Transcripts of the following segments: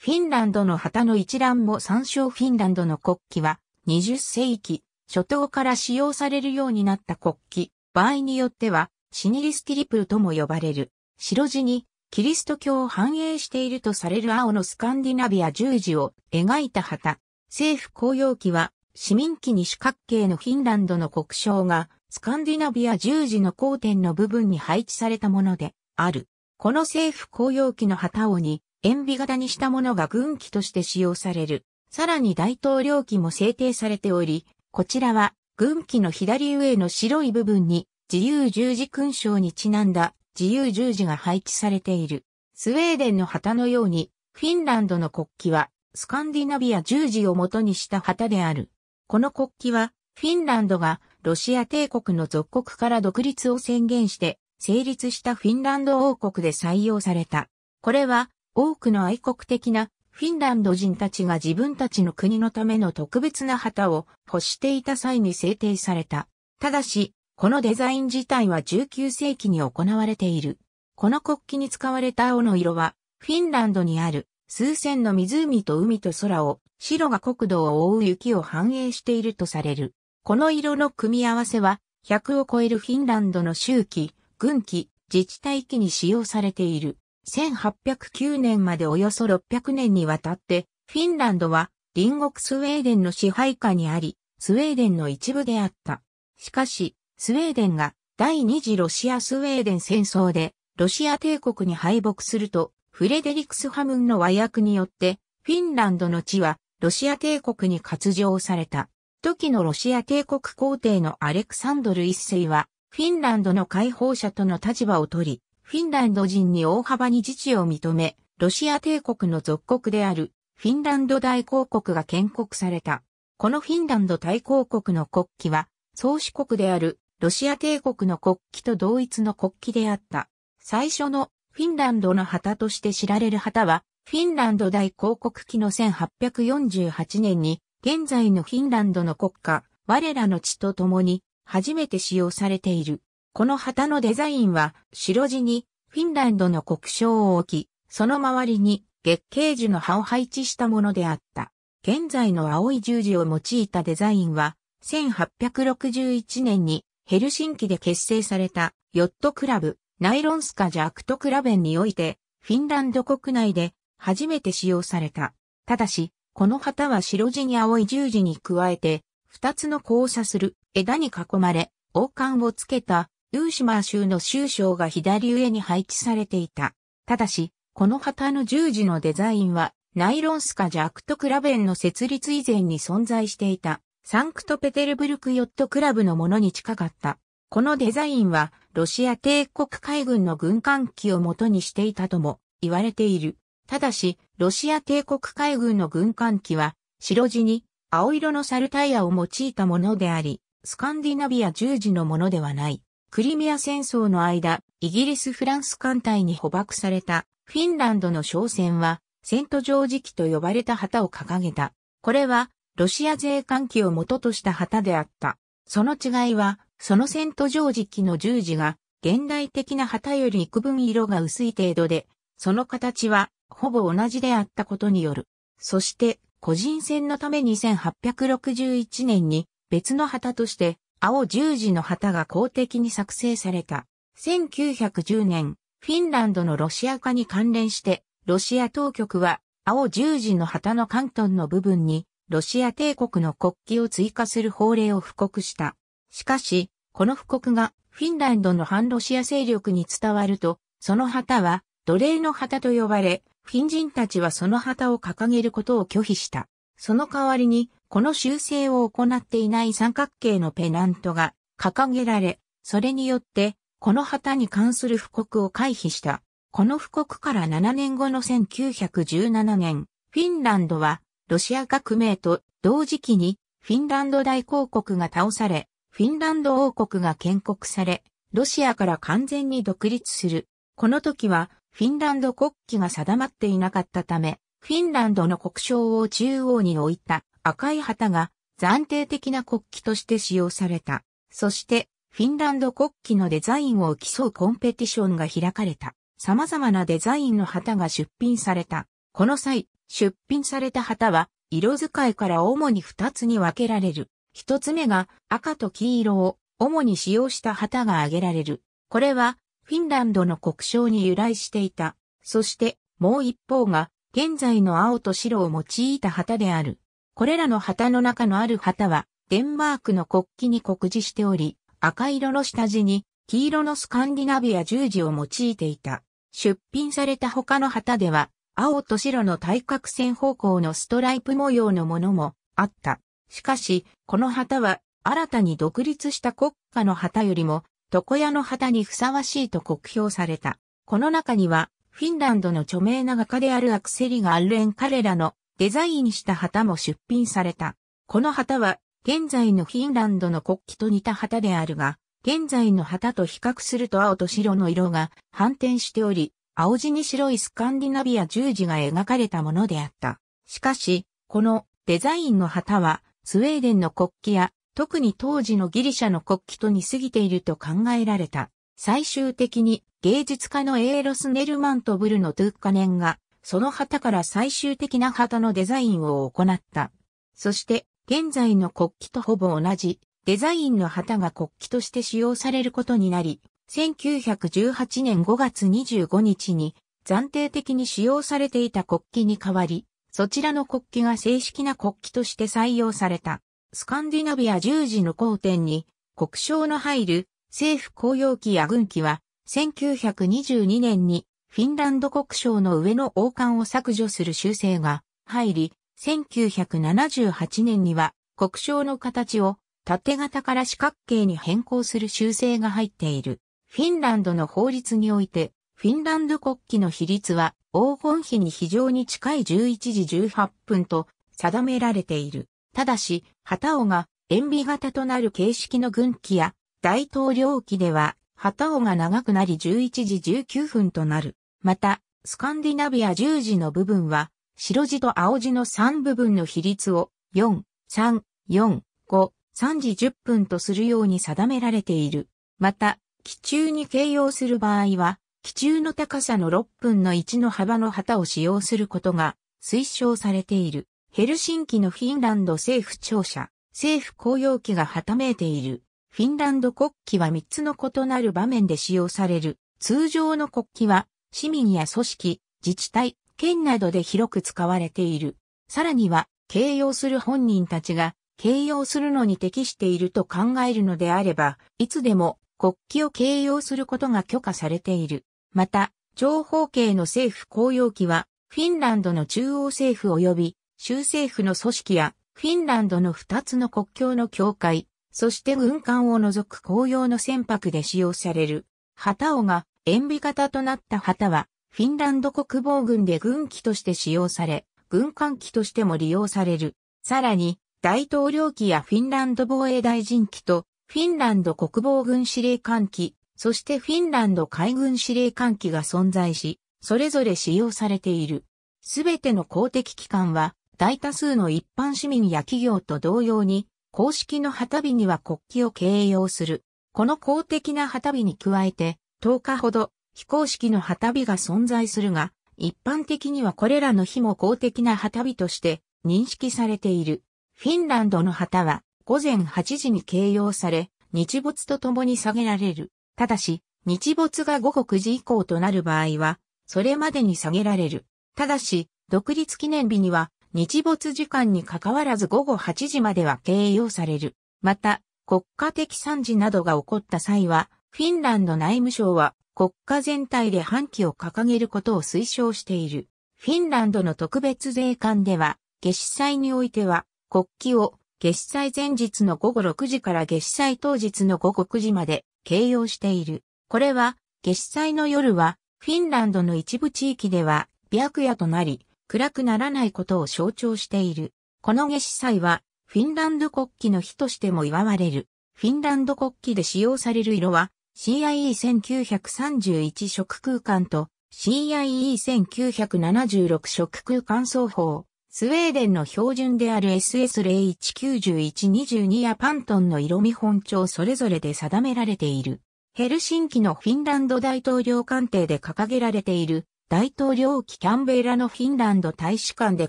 フィンランドの旗の一覧も参照フィンランドの国旗は20世紀初頭から使用されるようになった国旗、場合によってはシニリスティリプルとも呼ばれる白地にキリスト教を反映しているとされる青のスカンディナビア十字を描いた旗。政府公用旗は市民旗に四角形のフィンランドの国章がスカンディナビア十字の交点の部分に配置されたものである。この政府公用旗の旗をに塩ビ型にしたものが軍旗として使用される。さらに大統領旗も制定されており、こちらは軍旗の左上の白い部分に自由十字勲章にちなんだ自由十字が配置されている。スウェーデンの旗のように、フィンランドの国旗はスカンディナビア十字を元にした旗である。この国旗はフィンランドがロシア帝国の属国から独立を宣言して成立したフィンランド王国で採用された。これは多くの愛国的なフィンランド人たちが自分たちの国のための特別な旗を欲していた際に制定された。ただし、このデザイン自体は19世紀に行われている。この国旗に使われた青の色は、フィンランドにある数千の湖と海と空を、白が国土を覆う雪を反映しているとされる。この色の組み合わせは、100を超えるフィンランドの周期、軍旗、自治体機に使用されている。1809年までおよそ600年にわたって、フィンランドは隣国スウェーデンの支配下にあり、スウェーデンの一部であった。しかし、スウェーデンが第二次ロシア・スウェーデン戦争で、ロシア帝国に敗北すると、フレデリクスハムンの和訳によって、フィンランドの地はロシア帝国に割譲された。時のロシア帝国皇帝のアレクサンドル一世は、フィンランドの解放者との立場を取り、フィンランド人に大幅に自治を認め、ロシア帝国の属国であるフィンランド大公国が建国された。このフィンランド大公国の国旗は、宗主国であるロシア帝国の国旗と同一の国旗であった。最初のフィンランドの旗として知られる旗は、フィンランド大公国旗の1848年に、現在のフィンランドの国家、我らの地と共に、初めて使用されている。この旗のデザインは白地にフィンランドの国章を置き、その周りに月桂樹の葉を配置したものであった。現在の青い十字を用いたデザインは、1861年にヘルシンキで結成されたヨットクラブ、ナイロンスカジャクトクラベンにおいて、フィンランド国内で初めて使用された。ただし、この旗は白地に青い十字に加えて、二つの交差する枝に囲まれ、王冠をつけたルーシマー州の州章が左上に配置されていた。ただし、この旗の十字のデザインは、ナイロンスカジャクトクラベンの設立以前に存在していた、サンクトペテルブルクヨットクラブのものに近かった。このデザインは、ロシア帝国海軍の軍艦機を元にしていたとも言われている。ただし、ロシア帝国海軍の軍艦機は、白地に青色のサルタイヤを用いたものであり、スカンディナビア十字のものではない。クリミア戦争の間、イギリス・フランス艦隊に捕獲されたフィンランドの商船は、セントジョージ旗と呼ばれた旗を掲げた。これは、ロシア税関機を元とした旗であった。その違いは、そのセントジョージ旗の十字が、現代的な旗より幾分色が薄い程度で、その形は、ほぼ同じであったことによる。そして、個人戦のため2 8 6 1年に、別の旗として、青十字の旗が公的に作成された。1910年、フィンランドのロシア化に関連して、ロシア当局は、青十字の旗の関東の部分に、ロシア帝国の国旗を追加する法令を布告した。しかし、この布告がフィンランドの反ロシア勢力に伝わると、その旗は奴隷の旗と呼ばれ、フィン人たちはその旗を掲げることを拒否した。その代わりにこの修正を行っていない三角形のペナントが掲げられ、それによって、この旗に関する布告を回避した。この布告から7年後の1917年、フィンランドはロシア革命と同時期にフィンランド大公国が倒され、フィンランド王国が建国され、ロシアから完全に独立する。この時はフィンランド国旗が定まっていなかったため、フィンランドの国章を中央に置いた赤い旗が暫定的な国旗として使用された。そして、フィンランド国旗のデザインを競うコンペティションが開かれた。様々なデザインの旗が出品された。この際、出品された旗は、色使いから主に2つに分けられる。1つ目が赤と黄色を主に使用した旗が挙げられる。これは、フィンランドの国章に由来していた。そして、もう一方が、現在の青と白を用いた旗である。これらの旗の中のある旗は、デンマークの国旗に酷似しており、赤色の下地に、黄色のスカンディナビア十字を用いていた。出品された他の旗では、青と白の対角線方向のストライプ模様のものもあった。しかし、この旗は新たに独立した国家の旗よりも、床屋の旗にふさわしいと酷評された。この中には、フィンランドの著名な画家であるアクセリがアルレン彼らのデザインした旗も出品された。この旗は、現在のフィンランドの国旗と似た旗であるが、現在の旗と比較すると青と白の色が反転しており、青地に白いスカンディナビア十字が描かれたものであった。しかし、このデザインの旗は、スウェーデンの国旗や、特に当時のギリシャの国旗と似すぎていると考えられた。最終的に芸術家のエーロス・ネルマンとブルのトゥッカネンがその旗から最終的な旗のデザインを行った。そして、現在の国旗とほぼ同じ、デザインの旗が国旗として使用されることになり、1918年5月25日に暫定的に使用されていた国旗に代わり、そちらの国旗が正式な国旗として採用された。スカンディナビア十字の交点に国章の入る政府公用機や軍機は1922年にフィンランド国章の上の王冠を削除する修正が入り、1978年には国章の形を縦型から四角形に変更する修正が入っている。フィンランドの法律において、フィンランド国旗の比率は黄金比に非常に近い11時18分と定められている。ただし、旗尾が塩ビ型となる形式の軍旗や大統領旗では旗尾が長くなり11時19分となる。また、スカンディナビア10時の部分は、白地と青地の3部分の比率を4、3、4、5、3時10分とするように定められている。また、気中に形容する場合は、気中の高さの6分の1の幅の旗を使用することが推奨されている。ヘルシンキのフィンランド政府庁舎、政府公用機がはためいている。フィンランド国旗は3つの異なる場面で使用される。通常の国旗は、市民や組織、自治体、県などで広く使われている。さらには、形容する本人たちが、形容するのに適していると考えるのであれば、いつでも国旗を形容することが許可されている。また、長方形の政府公用機は、フィンランドの中央政府及び州政府の組織や、フィンランドの2つの国境の境界、そして軍艦を除く公用の船舶で使用される、旗尾が塩ビ型となった旗は、フィンランド国防軍で軍機として使用され、軍艦機としても利用される。さらに、大統領機やフィンランド防衛大臣機と、フィンランド国防軍司令官機、そしてフィンランド海軍司令官機が存在し、それぞれ使用されている。すべての公的機関は、大多数の一般市民や企業と同様に、公式の旗日には国旗を掲揚する。この公的な旗日に加えて、10日ほど非公式の旗日が存在するが、一般的にはこれらの日も公的な旗日として認識されている。フィンランドの旗は午前8時に掲揚され、日没とともに下げられる。ただし、日没が午後9時以降となる場合は、それまでに下げられる。ただし、独立記念日には日没時間に関わらず午後8時までは掲揚される。また、国家的惨事などが起こった際は、フィンランド内務省は国家全体で反旗を掲げることを推奨している。フィンランドの特別税関では、決祭においては、国旗を決祭前日の午後6時から決祭当日の午後9時まで掲揚している。これは、決祭の夜は、フィンランドの一部地域では、白夜となり、暗くならないことを象徴している。この夏至祭は、フィンランド国旗の日としても祝われる。フィンランド国旗で使用される色は、CIE1931 色空間と CIE1976 色空間双方。スウェーデンの標準である SS019122 やパントンの色見本調それぞれで定められている。ヘルシンキのフィンランド大統領官邸で掲げられている大統領機キャンベラのフィンランド大使館で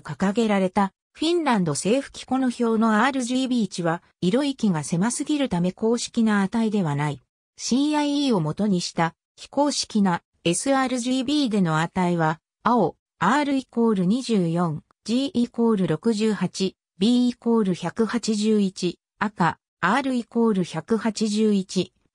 掲げられた、フィンランド政府機この表の RGB 値は、色域が狭すぎるため公式な値ではない。CIE を元にした、非公式な sRGB での値は、青、R イコール24、G イコール68、B イコール181、赤、R イコール181、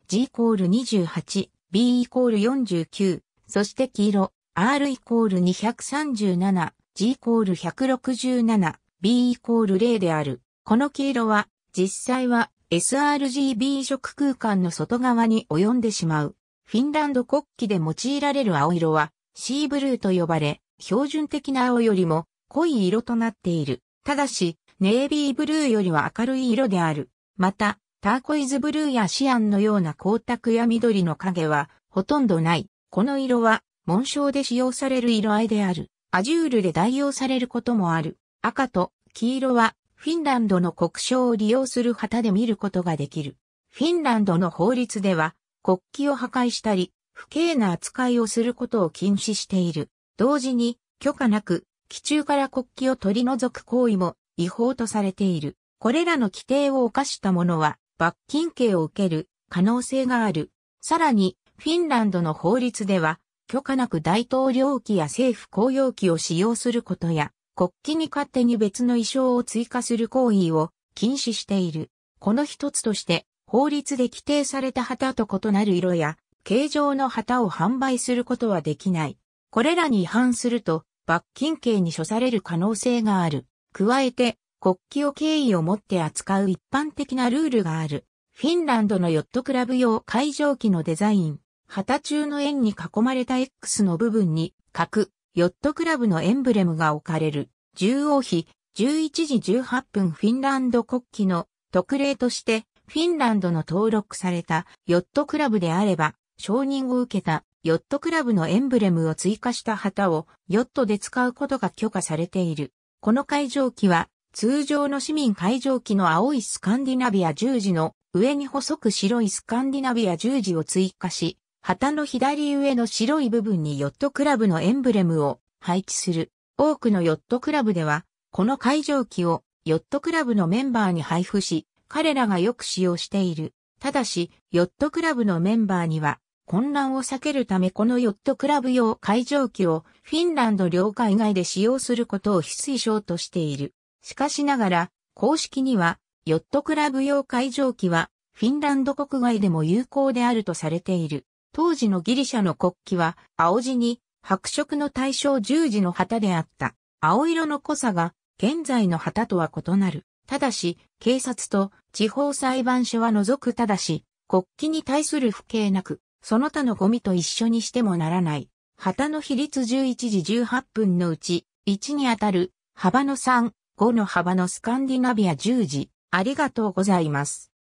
G イコール28、B イコール49、そして黄色、R イコール237、G イコール167、B イコール0である。この黄色は、実際は sRGB 色空間の外側に及んでしまう。フィンランド国旗で用いられる青色は、シーブルーと呼ばれ、標準的な青よりも濃い色となっている。ただし、ネイビーブルーよりは明るい色である。また、ターコイズブルーやシアンのような光沢や緑の影はほとんどない。この色は紋章で使用される色合いである、アジュールで代用されることもある。赤と黄色はフィンランドの国章を利用する旗で見ることができる。フィンランドの法律では国旗を破壊したり、不敬な扱いをすることを禁止している。同時に許可なく機中から国旗を取り除く行為も違法とされている。これらの規定を犯した者は罰金刑を受ける可能性がある。さらにフィンランドの法律では許可なく大統領旗や政府公用旗を使用することや、国旗に勝手に別の衣装を追加する行為を禁止している。この一つとして、法律で規定された旗と異なる色や、形状の旗を販売することはできない。これらに違反すると、罰金刑に処される可能性がある。加えて、国旗を敬意を持って扱う一般的なルールがある。フィンランドのヨットクラブ用海上機のデザイン、旗中の円に囲まれた X の部分に、各、ヨットクラブのエンブレムが置かれる、中央比、11時18分フィンランド国旗の特例として、フィンランドの登録されたヨットクラブであれば、承認を受けたヨットクラブのエンブレムを追加した旗をヨットで使うことが許可されている。この会場機は通常の市民会場機の青いスカンディナビア十字の上に細く白いスカンディナビア十字を追加し、旗の左上の白い部分にヨットクラブのエンブレムを配置する。多くのヨットクラブでは、この会場機をヨットクラブのメンバーに配布し、彼らがよく使用している。ただし、ヨットクラブのメンバーには、混乱を避けるためこのヨットクラブ用会場機をフィンランド領海外で使用することを非推奨としている。しかしながら、公式には、ヨットクラブ用会場機は、フィンランド国外でも有効であるとされている。当時のギリシャの国旗は青地に白色の対象十字の旗であった。青色の濃さが現在の旗とは異なる。ただし、警察と地方裁判所は除くただし、国旗に対する不敬なく、その他のゴミと一緒にしてもならない。旗の比率11時18分のうち、1にあたる、幅の3、5の幅のスカンディナビア10時。ありがとうございます。